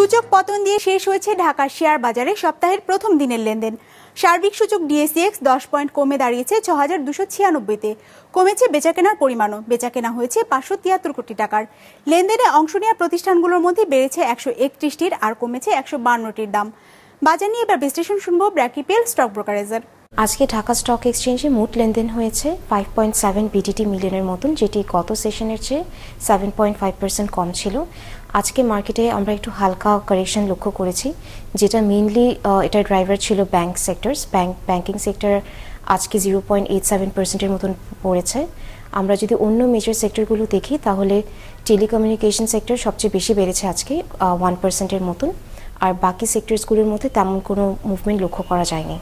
সূচক পতন দিয়ে শেষ হয়েছে ঢাকার শেয়ার বাজারে সপ্তাহের প্রথম দিনের লেনদেন সার্বিক সূচক ডিএসিএক্স দশ পয়েন্ট কমে দাঁড়িয়েছে ছ হাজার দুশো ছিয়ানব্বইতে কমেছে বেচাকেনার পরিমাণও বেচাকেনা হয়েছে পাঁচশো তিয়াত্তর কোটি টাকার লেনদেনে অংশ নেওয়া প্রতিষ্ঠানগুলোর মধ্যে বেড়েছে একশো একত্রিশটির আর কমেছে একশো বান্নটির দাম বাজার নিয়ে এবার বিশ্লেষণ শুনবো ব্র্যাকিপেল স্টক ব্রোকারেজের আজকে ঢাকা স্টক এক্সচেঞ্জে মোট লেনদেন হয়েছে ফাইভ পয়েন্ট সেভেন বিডিটি মিলিয়নের মতন যেটি গত সেশনের চেয়ে সেভেন পয়েন্ট ফাইভ পার্সেন্ট কম ছিল আজকে মার্কেটে আমরা একটু হালকা কারেকশন লক্ষ্য করেছি যেটা মেইনলি এটা ড্রাইভার ছিল bank sectors bank banking sector আজকে জিরো পয়েন্ট এইট সেভেন পার্সেন্টের মতন পড়েছে আমরা যদি অন্য মেজর সেক্টরগুলো দেখি তাহলে টেলিকমিউনিকেশন সেক্টর সবচেয়ে বেশি বেড়েছে আজকে ওয়ান পার্সেন্টের মতন আর বাকি সেক্টরসগুলোর মধ্যে তেমন কোনো মুভমেন্ট লক্ষ্য করা যায়নি